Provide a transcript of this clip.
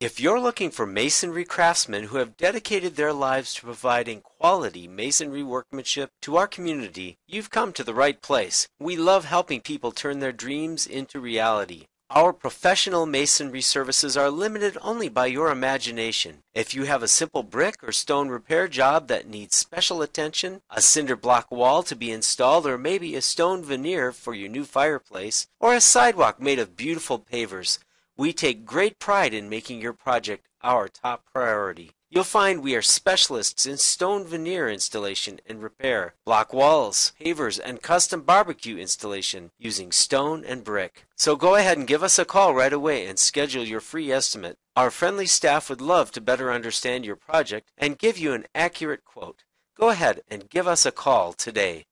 If you're looking for masonry craftsmen who have dedicated their lives to providing quality masonry workmanship to our community, you've come to the right place. We love helping people turn their dreams into reality. Our professional masonry services are limited only by your imagination. If you have a simple brick or stone repair job that needs special attention, a cinder block wall to be installed, or maybe a stone veneer for your new fireplace, or a sidewalk made of beautiful pavers, we take great pride in making your project our top priority. You'll find we are specialists in stone veneer installation and repair, block walls, pavers, and custom barbecue installation using stone and brick. So go ahead and give us a call right away and schedule your free estimate. Our friendly staff would love to better understand your project and give you an accurate quote. Go ahead and give us a call today.